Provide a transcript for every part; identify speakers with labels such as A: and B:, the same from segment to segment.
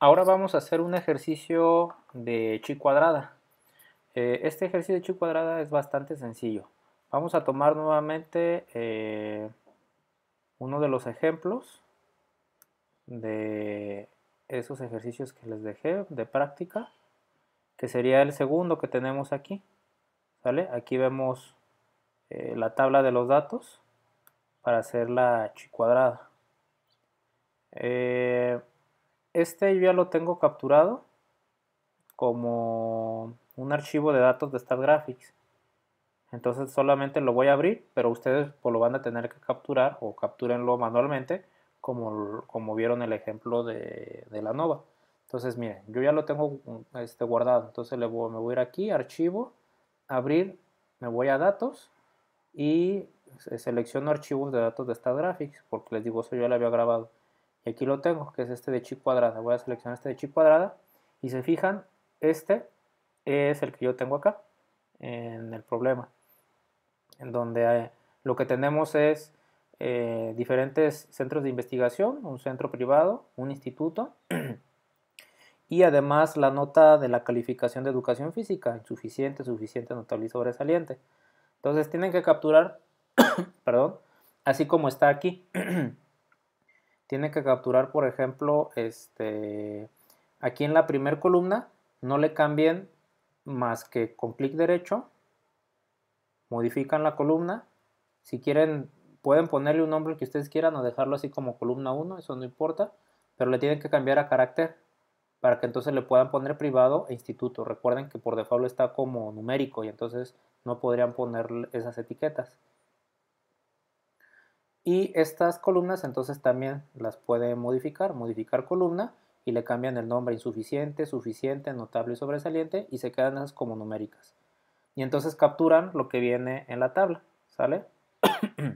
A: Ahora vamos a hacer un ejercicio de chi cuadrada. Eh, este ejercicio de chi cuadrada es bastante sencillo. Vamos a tomar nuevamente eh, uno de los ejemplos de esos ejercicios que les dejé de práctica, que sería el segundo que tenemos aquí. Aquí vemos eh, la tabla de los datos para hacer la chi cuadrada este yo ya lo tengo capturado como un archivo de datos de StatGraphics. Entonces solamente lo voy a abrir, pero ustedes pues, lo van a tener que capturar o captúrenlo manualmente, como, como vieron el ejemplo de, la Nova. Entonces miren, yo ya lo tengo mm, este, guardado, entonces le me voy a ir aquí, archivo, abrir, me voy a datos y selecciono archivos de datos de StatGraphics, porque les digo, eso yo ya lo había grabado. Y aquí lo tengo, que es este de chi cuadrada. Voy a seleccionar este de chi cuadrada. Y se fijan, este es el que yo tengo acá, en el problema. En donde eh, lo que tenemos es eh, diferentes centros de investigación, un centro privado, un instituto. y además la nota de la calificación de educación física, insuficiente, suficiente, notable y sobresaliente. Entonces tienen que capturar, perdón, así como está aquí. tiene que capturar, por ejemplo, este, aquí en la primera columna, no le cambien más que con clic derecho, modifican la columna, si quieren pueden ponerle un nombre que ustedes quieran o dejarlo así como columna 1, eso no importa, pero le tienen que cambiar a carácter para que entonces le puedan poner privado e instituto. Recuerden que por defecto está como numérico y entonces no podrían poner esas etiquetas. Y estas columnas entonces también las puede modificar, modificar columna y le cambian el nombre insuficiente, suficiente, notable y sobresaliente y se quedan esas como numéricas. Y entonces capturan lo que viene en la tabla, ¿sale?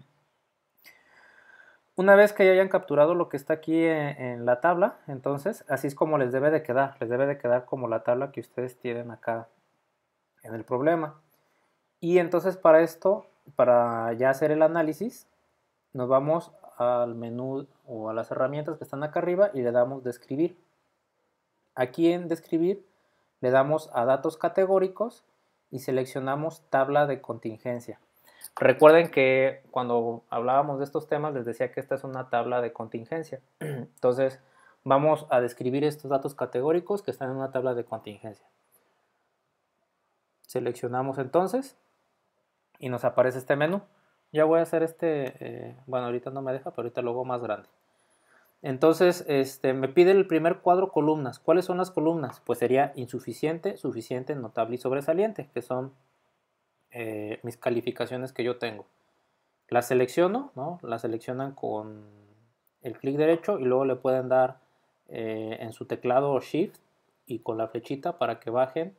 A: Una vez que ya hayan capturado lo que está aquí en, eh, en, la tabla, entonces así es como les debe de quedar, les debe de quedar como la tabla que ustedes tienen acá en el problema. Y entonces para esto, para ya hacer el análisis, nos vamos al menú o a las herramientas que están acá arriba y le damos describir. Aquí en describir le damos a datos categóricos y seleccionamos tabla de contingencia. Recuerden que cuando hablábamos de estos temas les decía que esta es una tabla de contingencia. Entonces vamos a describir estos datos categóricos que están en una tabla de contingencia. Seleccionamos entonces y nos aparece este menú. Ya voy a hacer este, eh, bueno, ahorita no me deja, pero ahorita lo hago más grande. Entonces, este, me pide el primer cuadro columnas. ¿Cuáles son las columnas? Pues sería insuficiente, suficiente, notable y sobresaliente, que son eh, mis calificaciones que yo tengo. Las selecciono, ¿no? Las seleccionan con el clic derecho y luego le pueden dar eh, en su teclado Shift y con la flechita para que bajen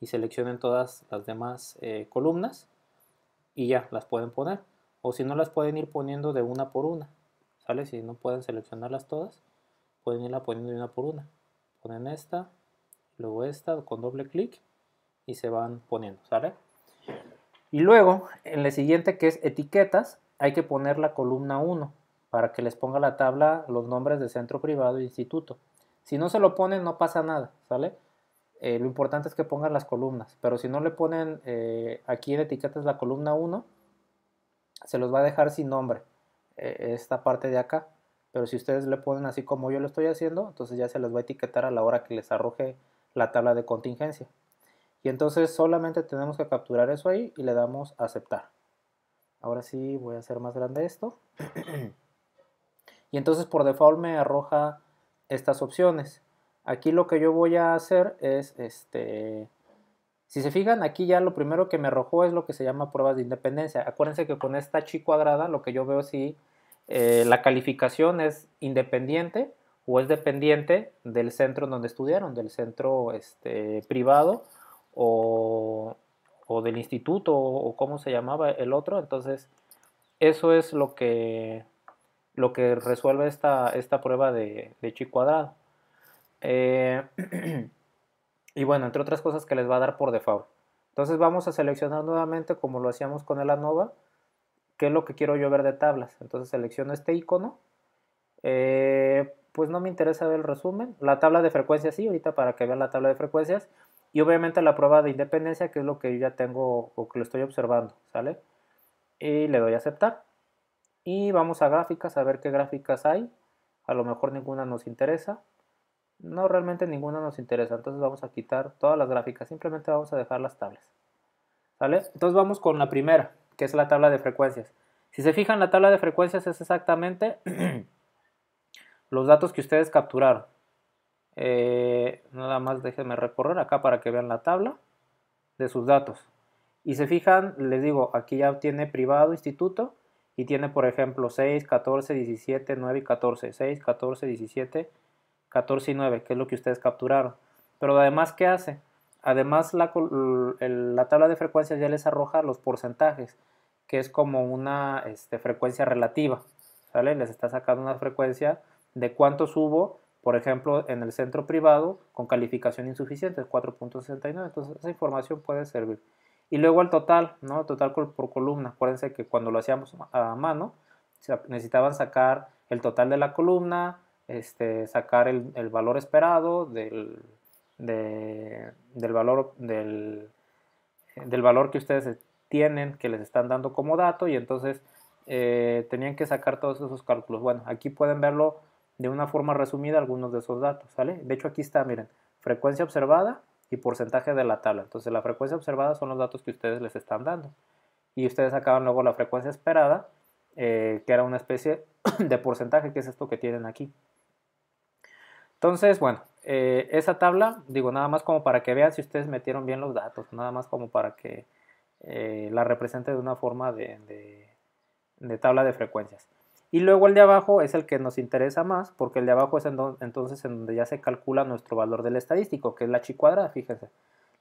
A: y seleccionen todas las demás columnas y ya las pueden poner o si no las pueden ir poniendo de una por una, ¿sale? Si no pueden seleccionarlas todas, pueden irla poniendo de una por una. Ponen esta, luego esta con doble clic y se van poniendo, ¿sale? Y luego, en la siguiente que es etiquetas, hay que poner la columna 1 para que les ponga la tabla los nombres de centro privado e instituto. Si no se lo ponen, no pasa nada, ¿sale? Eh, lo importante es que pongan las columnas, pero si no le ponen eh, aquí en etiquetas la columna 1, se los va a dejar sin nombre eh, esta parte de acá. Pero si ustedes le ponen así como yo lo estoy haciendo, entonces ya se les va a etiquetar a la hora que les arroje la tabla de contingencia. Y entonces solamente tenemos que capturar eso ahí y le damos a aceptar. Ahora sí voy a hacer más grande esto. y entonces por default me arroja estas opciones. Aquí lo que yo voy a hacer es este si se fijan, aquí ya lo primero que me arrojó es lo que se llama pruebas de independencia. Acuérdense que con esta chi cuadrada lo que yo veo si eh, la calificación es independiente o es dependiente del centro en donde estudiaron, del centro este, privado o, del instituto o, o cómo se llamaba el otro. Entonces, eso es lo que, lo que resuelve esta, esta prueba de, chi cuadrado. Eh, Y bueno, entre otras cosas que les va a dar por default. Entonces vamos a seleccionar nuevamente, como lo hacíamos con el ANOVA, qué es lo que quiero yo ver de tablas. Entonces selecciono este icono. Eh, pues no me interesa ver el resumen. La tabla de frecuencias sí, ahorita para que vean la tabla de frecuencias. Y obviamente la prueba de independencia, que es lo que yo ya tengo o que lo estoy observando, ¿sale? Y le doy a aceptar. Y vamos a gráficas, a ver qué gráficas hay. A lo mejor ninguna nos interesa. No, realmente ninguno nos interesa, entonces vamos a quitar todas las gráficas, simplemente vamos a dejar las tablas. ¿Sale? Entonces vamos con la primera, que es la tabla de frecuencias. Si se fijan, la tabla de frecuencias es exactamente los datos que ustedes capturaron. Eh, nada más déjenme recorrer acá para que vean la tabla de sus datos. Y se fijan, les digo, aquí ya tiene privado, instituto, y tiene por ejemplo 6, 14, 17, 9 y 14. 6, 14, 17, 14 y 9, que es lo que ustedes capturaron. Pero además, ¿qué hace? Además, la, tabla de frecuencias ya les arroja los porcentajes, que es como una este, frecuencia relativa. ¿sale? Les está sacando una frecuencia de cuántos hubo, por ejemplo, en el centro privado con calificación insuficiente, 4.69. Entonces, esa información puede servir. Y luego el total, ¿no? El total por columna. Acuérdense que cuando lo hacíamos a mano, necesitaban sacar el total de la columna, este, sacar el, valor esperado del, del valor del, del, valor que ustedes tienen, que les están dando como dato, y entonces eh, tenían que sacar todos esos cálculos. Bueno, aquí pueden verlo de una forma resumida algunos de esos datos, De hecho, aquí está, miren, frecuencia observada y porcentaje de la tabla. Entonces, la frecuencia observada son los datos que ustedes les están dando. Y ustedes sacaban luego la frecuencia esperada, eh, que era una especie de porcentaje, que es esto que tienen aquí. Entonces, bueno, eh, esa tabla, digo, nada más como para que vean si ustedes metieron bien los datos, nada más como para que eh, la represente de una forma de, tabla de frecuencias. Y luego el de abajo es el que nos interesa más, porque el de abajo es entonces en donde ya se calcula nuestro valor del estadístico, que es la chi cuadrada, fíjense.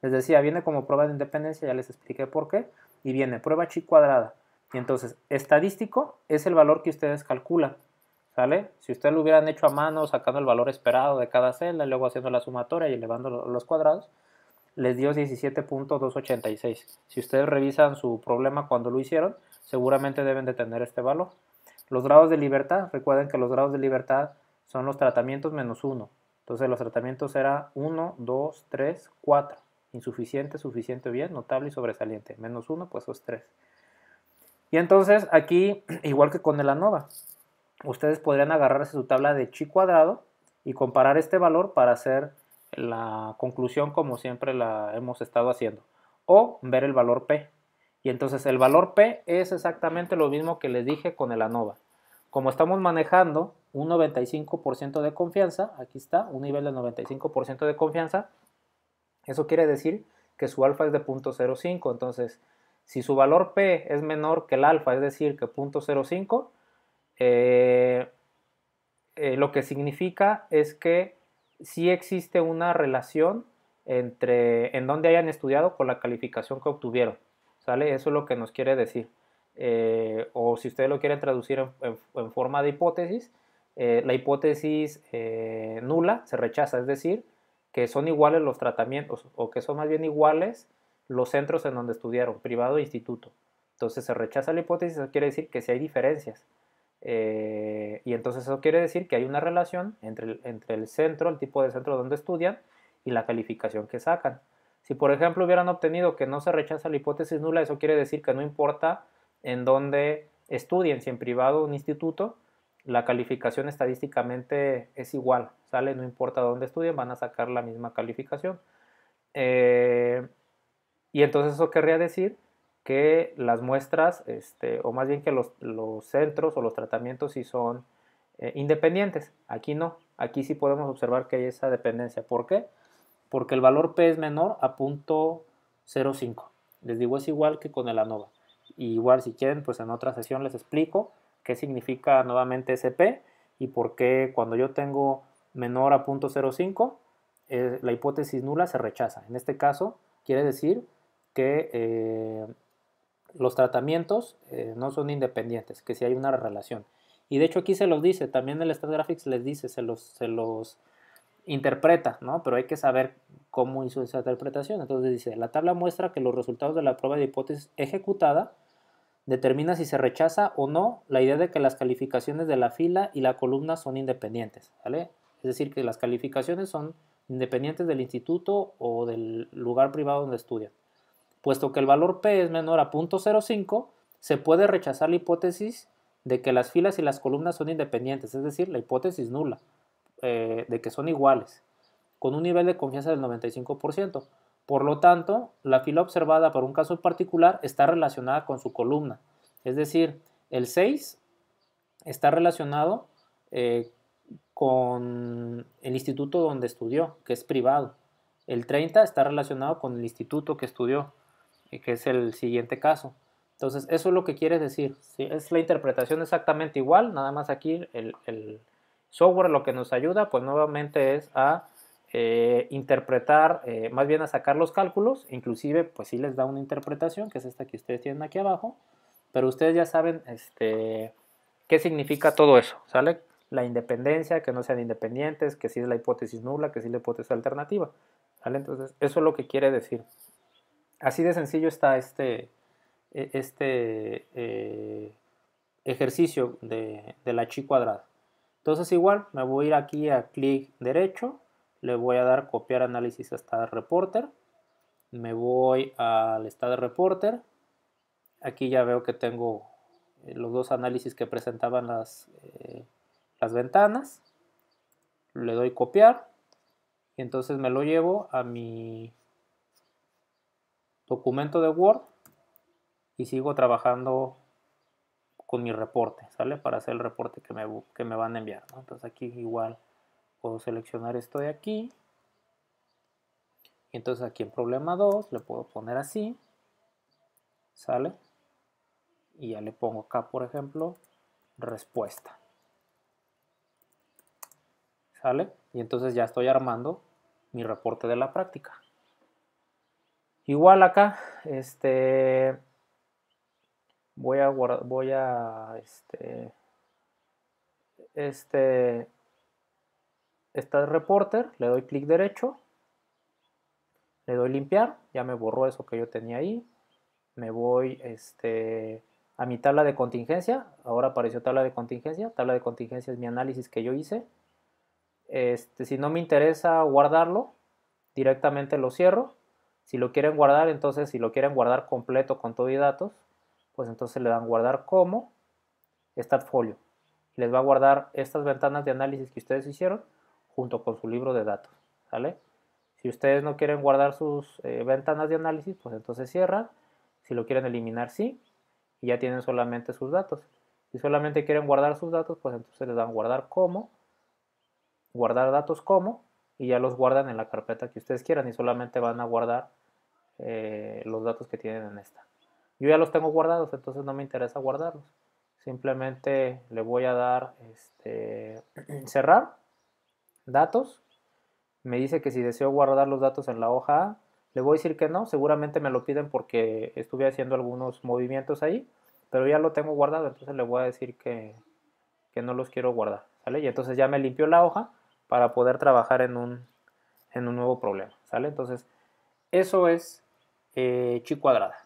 A: Les decía, viene como prueba de independencia, ya les expliqué por qué, y viene prueba chi cuadrada. Y entonces, estadístico es el valor que ustedes calculan. Si ustedes lo hubieran hecho a mano, sacando el valor esperado de cada celda, luego haciendo la sumatoria y elevando los cuadrados, les dio 17.286. Si ustedes revisan su problema cuando lo hicieron, seguramente deben de tener este valor. Los grados de libertad, recuerden que los grados de libertad son los tratamientos menos 1. Entonces los tratamientos eran 1, 2, 3, 4. Insuficiente, suficiente, bien, notable y sobresaliente. Menos 1, pues es 3. Y entonces aquí, igual que con el ANOVA, ustedes podrían agarrarse su tabla de chi cuadrado y comparar este valor para hacer la conclusión como siempre la hemos estado haciendo. O ver el valor P. Y entonces el valor P es exactamente lo mismo que les dije con el ANOVA. Como estamos manejando un 95% de confianza, aquí está, un nivel de 95% de confianza, eso quiere decir que su alfa es de 0.05. Entonces, si su valor P es menor que el alfa, es decir, que 0.05, eh, eh, lo que significa es que sí existe una relación entre en donde hayan estudiado con la calificación que obtuvieron. ¿Sale? Eso es lo que nos quiere decir. Eh, o si ustedes lo quieren traducir en, forma de hipótesis, la hipótesis nula se rechaza, es decir, que son iguales los tratamientos o que son más bien iguales los centros en donde estudiaron, privado e instituto. Entonces se rechaza la hipótesis, quiere decir que si hay diferencias. Eh, y entonces eso quiere decir que hay una relación entre el, entre el centro, el tipo de centro donde estudian y la calificación que sacan. Si por ejemplo hubieran obtenido que no se rechaza la hipótesis nula, eso quiere decir que no importa en dónde estudien, si en privado o un instituto, la calificación estadísticamente es igual, sale, no importa dónde estudien, van a sacar la misma calificación. Eh, y entonces eso querría decir que las muestras, este, o más bien que los, centros o los tratamientos si son eh, independientes. Aquí no, aquí sí podemos observar que hay esa dependencia. ¿Por qué? Porque el valor P es menor a .05. Les digo, es igual que con el ANOVA. igual si quieren, pues en otra sesión les explico qué significa nuevamente ese P y por qué cuando yo tengo menor a .05, eh, la hipótesis nula se rechaza. En este caso, quiere decir que... Eh, los tratamientos eh, no son independientes, que si hay una relación. Y de hecho aquí se los dice, también el Stat les dice, se los, interpreta, ¿no? Pero hay que saber cómo hizo esa interpretación. Entonces dice, la tabla muestra que los resultados de la prueba de hipótesis ejecutada determina si se rechaza o no la idea de que las calificaciones de la fila y la columna son independientes, ¿vale? Es decir, que las calificaciones son independientes del instituto o del lugar privado donde estudian. Puesto que el valor P es menor a 0.05, se puede rechazar la hipótesis de que las filas y las columnas son independientes, es decir, la hipótesis nula, eh, de que son iguales, con un nivel de confianza del 95%. Por lo tanto, la fila observada por un caso particular está relacionada con su columna. Es decir, el 6 está relacionado eh, con el instituto donde estudió, que es privado. El 30 está relacionado con el instituto que estudió que es el siguiente caso. Entonces, eso es lo que quiere decir. Es la interpretación exactamente igual, nada más aquí el, software lo que nos ayuda, pues nuevamente es a eh, interpretar, eh, más bien a sacar los cálculos, inclusive pues si les da una interpretación, que es esta que ustedes tienen aquí abajo, pero ustedes ya saben este, qué significa todo eso, ¿sale? La independencia, que no sean independientes, que si sí es la hipótesis nula, que si sí es la hipótesis alternativa, ¿sale? Entonces, eso es lo que quiere decir así de sencillo está este, e, este eh, ejercicio de, la chi cuadrada. Entonces igual me voy a ir aquí a clic derecho, le voy a dar copiar análisis a Stat Reporter, me voy al Stat Reporter, aquí ya veo que tengo eh, los dos análisis que presentaban las, eh, las ventanas, le doy copiar y entonces me lo llevo a mi documento de Word y sigo trabajando con mi reporte, ¿sale? Para hacer el reporte que me, que me van a enviar, Entonces aquí igual puedo seleccionar esto de aquí. Y entonces aquí en problema 2 le puedo poner así, ¿sale? Y ya le pongo acá, por ejemplo, respuesta. ¿Sale? Y entonces ya estoy armando mi reporte de la práctica. Igual acá, este, voy a voy a, este, este, esta reporter, le doy clic derecho, le doy limpiar, ya me borró eso que yo tenía ahí, me voy, este, a mi tabla de contingencia, ahora apareció tabla de contingencia, tabla de contingencia es mi análisis que yo hice, este, si no me interesa guardarlo, directamente lo cierro si lo quieren guardar, entonces si lo quieren guardar completo con todo y datos, pues entonces le dan guardar como Start Les va a guardar estas ventanas de análisis que ustedes hicieron junto con su libro de datos. Si ustedes no quieren guardar sus eh, ventanas de análisis, pues entonces cierran. Si lo quieren eliminar, sí. Y ya tienen solamente sus datos. Si solamente quieren guardar sus datos, pues entonces les dan guardar como, guardar datos como, y ya los guardan en la carpeta que ustedes quieran y solamente van a guardar eh, los datos que tienen en esta. Yo ya los tengo guardados, entonces no me interesa guardarlos. Simplemente le voy a dar este, cerrar, datos. Me dice que si deseo guardar los datos en la hoja A, le voy a decir que no, seguramente me lo piden porque estuve haciendo algunos movimientos ahí, pero ya lo tengo guardado, entonces le voy a decir que, que no los quiero guardar. Y entonces ya me limpió la hoja para poder trabajar en un, en un nuevo problema. ¿Sale? Entonces, eso es eh, chi cuadrada.